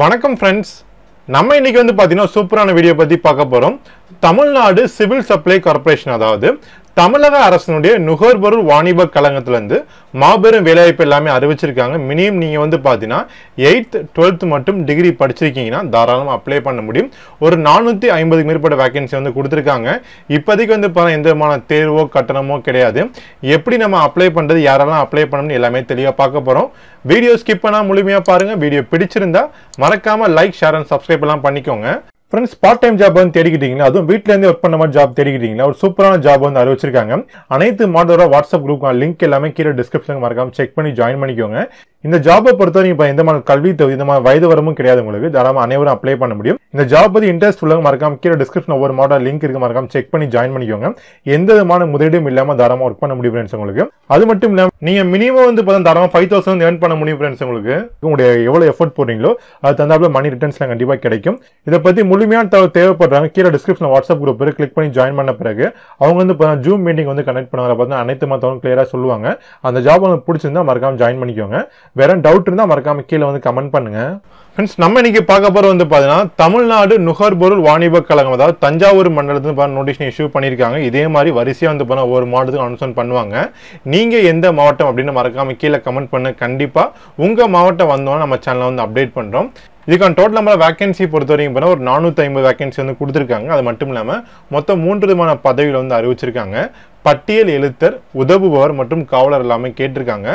வணக்கம் ஃப்ரெண்ட்ஸ் நம்ம இன்னைக்கு வந்து பார்த்தீங்கன்னா சூப்பரான வீடியோ பற்றி பார்க்க போகிறோம் தமிழ்நாடு சிவில் சப்ளை கார்பரேஷன் அதாவது தமிழக அரசனுடைய நுகர்பொருள் வாணிப இருந்து மாபெரும் வேலைவாய்ப்பு எல்லாமே அறிவிச்சிருக்காங்க மினிமம் நீங்கள் வந்து பார்த்தீங்கன்னா எயித் டுவெல்த் மட்டும் டிகிரி படிச்சிருக்கீங்கன்னா தாராளமாக அப்ளை பண்ண முடியும் ஒரு நானூற்றி ஐம்பதுக்கு மேற்பட்ட வேகன்சி வந்து கொடுத்துருக்காங்க இப்போதைக்கு வந்து பார்த்தா எந்த விதமான தேர்வோ கட்டணமோ கிடையாது எப்படி நம்ம அப்ளை பண்ணுறது யாரெல்லாம் அப்ளை பண்ணணும்னு எல்லாமே தெளிவாக பார்க்க போகிறோம் வீடியோ ஸ்கிப் பண்ணா முழுமையாக பாருங்கள் வீடியோ பிடிச்சிருந்தா மறக்காமல் லைக் ஷேர் அண்ட் சப்ஸ்கிரைப் எல்லாம் பண்ணிக்கோங்க ஃப்ரெண்ட்ஸ் பார்ட் டைம் ஜாப் வந்து தேடிக்கிட்டீங்கன்னா அதுவும் வீட்டிலேருந்து ஒர்க் பண்ண மாதிரி ஜாப் தேடிக்கிட்டீங்களா ஒரு சூப்பரான ஜாப் வந்து அறிவிச்சிருக்காங்க அனைத்து மாடலோட வாட்ஸ்அப் குரூப் லிங்க் எல்லாமே கீழே டிஸ்கிரிப்ஷன் மறக்காம செக் பண்ணி ஜாயின் பண்ணிக்கோங்க இந்த ஜாபை பொறுத்தவரை இப்போ எந்த மாதிரி கல்வி இந்த மாதிரி வயது வரமும் கிடையாது உங்களுக்கு தாராளமாக அனைவரும் அப்ளை பண்ண முடியும் இந்த ஜாப் பற்றி இன்ட்ரெஸ்ட் உள்ளவங்க மறக்காம கீழே டிஸ்கிரிப்ஷன் ஒவ்வொரு மாடல் லிங்க் இருக்கு மறக்காம செக் பண்ணி ஜாயின் பண்ணிக்கோங்க எந்த விதமான முதலீடும் இல்லாமல் தாராளமாக ஒர்க் பண்ண முடியும் ஃப்ரெண்ட்ஸ் உங்களுக்கு அது மட்டும் இல்லாமல் நீங்கள் மினிமம் வந்து பார்த்தா தாராளமாக ஃபைவ் தௌசண்ட் ஏர்ன் பண்ண முடியும் ஃப்ரெண்ட்ஸ் உங்களுக்கு உங்களுடைய எவ்வளோ எஃபர்ட் போடுறீங்களோ அது தந்தாப்பில் மணி ரிட்டர்ன்ஸ்லாம் கண்டிப்பாக கிடைக்கும் இதை பற்றி முழுமையான தேவைப்படுறாங்க கீழே டிஸ்கிரிப்ஷன் வாட்ஸ்அப் குரூப் கிளிக் பண்ணி ஜாயின் பண்ண பிறகு அவங்க வந்து இப்போ ஜூம் மீட்டிங் வந்து கனெக்ட் பண்ணுவாங்க பார்த்தா அனைத்து மற்றவங்க கிளியராக சொல்லுவாங்க அந்த ஜாப் உங்களுக்கு பிடிச்சிருந்தா மறக்காம ஜாயின் பண்ணிக்கோங்க வேற டவுட் இருந்தால் மறக்காம கீழே வந்து கமெண்ட் பண்ணுங்க ஃப்ரெண்ட்ஸ் நம்ம இன்னைக்கு பார்க்க போகிற வந்து பார்த்தீங்கன்னா தமிழ்நாடு நுகர்பொருள் வாணிப கழகம் அதாவது தஞ்சாவூர் மண்டலத்துக்கு பார்த்து நோட்டீஸ் இஷ்யூ பண்ணியிருக்காங்க இதே மாதிரி வரிசையாக வந்து பார்த்தா ஒரு மாவட்டத்துக்கு அனுசன் பண்ணுவாங்க நீங்கள் எந்த மாவட்டம் அப்படின்னு மறக்காம கீழே கமெண்ட் பண்ண கண்டிப்பாக உங்கள் மாவட்டம் வந்தோன்னா நம்ம சேனலை வந்து அப்டேட் பண்ணுறோம் இதுக்கான டோட்டல் நம்பர் வேகன்சி பொறுத்த வரைக்கும் பார்த்தா ஒரு நானூற்றி ஐம்பது வேக்கன்சி வந்து கொடுத்துருக்காங்க அது மட்டும் இல்லாமல் மொத்தம் மூன்று விதமான பதவிகளை வந்து அறிவிச்சிருக்காங்க பட்டியல் எழுத்தர் உதவுபவர் மற்றும் காவலர் எல்லாமே கேட்டிருக்காங்க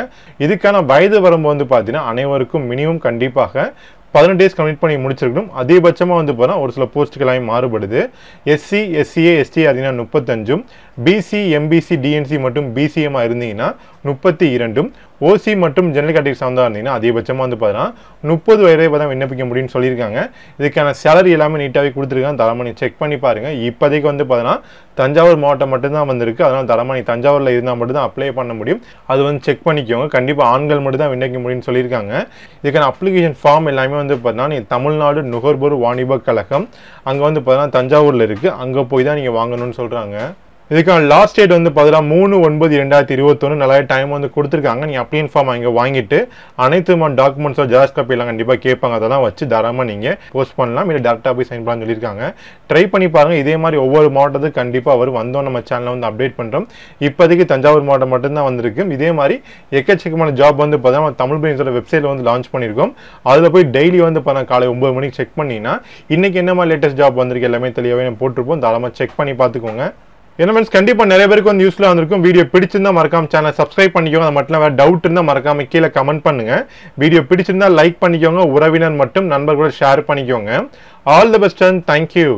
இதுக்கான வயது வரம்பு வந்து பார்த்தீங்கன்னா அனைவருக்கும் மினிமம் கண்டிப்பாக பதினெட்டு டேஸ் கம்ப்ளீட் பண்ணி முடிச்சிருக்கணும் அதிகபட்சமாக வந்து போனால் ஒரு சில போஸ்ட்டுகளாக மாறுபடுது எஸ்சி எஸ்சிஏ எஸ்டி அப்படின்னா முப்பத்தஞ்சும் பிசி எம்பிசி டிஎன்சி மற்றும் பிசிஎம்மாக இருந்தீங்கன்னா முப்பத்தி இரண்டும் ஓசி மற்றும் ஜெனரல் கேட்டகரி சார்ந்தா இருந்தீங்கன்னா அதிகபட்சமாக வந்து பார்த்தீங்கன்னா முப்பது இப்போ தான் விண்ணப்பிக்க முடியும்னு சொல்லியிருக்காங்க இதுக்கான சேலரி எல்லாமே நீட்டாகவே கொடுத்துருக்காங்க தரமணி செக் பண்ணி பாருங்கள் இப்போதைக்கு வந்து பார்த்தீங்கன்னா தஞ்சாவூர் மாவட்டம் மட்டும்தான் வந்திருக்கு அதனால் தரமணி தஞ்சாவூரில் இருந்தால் மட்டும்தான் அப்ளை பண்ண முடியும் அது வந்து செக் பண்ணிக்கோங்க கண்டிப்பாக ஆண்கள் மட்டும் தான் விண்ணப்பிக்க முடியும்னு சொல்லியிருக்காங்க இதுக்கான அப்ளிகேஷன் ஃபார்ம் எல்லாமே வந்து பார்த்தீங்கன்னா நீங்கள் தமிழ்நாடு நுகர்வோர் வாணிப கழகம் அங்கே வந்து பார்த்தீங்கன்னா தஞ்சாவூரில் இருக்குது அங்கே போய் தான் நீங்கள் வாங்கணும்னு சொல்கிறாங்க இதுக்கான லாஸ்ட் டேட் வந்து பார்த்தீங்கன்னா மூணு ஒன்பது ரெண்டாயிரத்தி இருபத்தொன்று நல்லா டைம் வந்து கொடுத்துருக்காங்க நீங்கள் அப்ளியன் ஃபார்ம் அங்கே வாங்கிட்டு அனைத்து டாக்குமெண்ட்ஸும் டாக்குமெண்ட்ஸோ ஜெராக்ஸ் எல்லாம் கண்டிப்பாக கேட்பாங்க அதெல்லாம் வச்சு தரமாக நீங்கள் போஸ்ட் பண்ணலாம் இல்லை டேரக்டாக போய் சைன் பண்ணலாம்னு சொல்லியிருக்காங்க ட்ரை பண்ணி பாருங்கள் இதே மாதிரி ஒவ்வொரு மாவட்டத்துக்கு கண்டிப்பாக அவர் வந்தோம் நம்ம சேனலில் வந்து அப்டேட் பண்ணுறோம் இப்போதைக்கு தஞ்சாவூர் மாவட்டம் மட்டும்தான் வந்திருக்கு இதே மாதிரி எக்கச்சக்கமான ஜாப் வந்து பார்த்தீங்கன்னா தமிழ் பிரின்ஸோட வெப்சைட்டில் வந்து லான்ச் பண்ணியிருக்கோம் அதில் போய் டெய்லி வந்து பார்த்தா காலை ஒம்பது மணிக்கு செக் பண்ணிங்கன்னா இன்றைக்கி என்ன மாதிரி லேட்டஸ்ட் ஜாப் வந்திருக்கு எல்லாமே தெளிவாக போட்டிருப்போம் தாராளமாக செக் பண்ணி பார்த்துக்கோங்க என்ன மீன்ஸ் கண்டிப்பாக நிறைய பேருக்கு வந்து யூஸ்ஃபுல்லாக வந்திருக்கும் வீடியோ பிடிச்சிருந்தா மறக்காம சேனல் சப்ஸ்கிரைப் பண்ணிக்கோங்க அது மட்டும் இல்லாமல் டவுட் இருந்தால் மறக்காம கீழே கமெண்ட் பண்ணுங்கள் வீடியோ பிடிச்சிருந்தா லைக் பண்ணிக்கோங்க உறவினர் மட்டும் நண்பர்களோட ஷேர் பண்ணிக்கோங்க all the best and thank you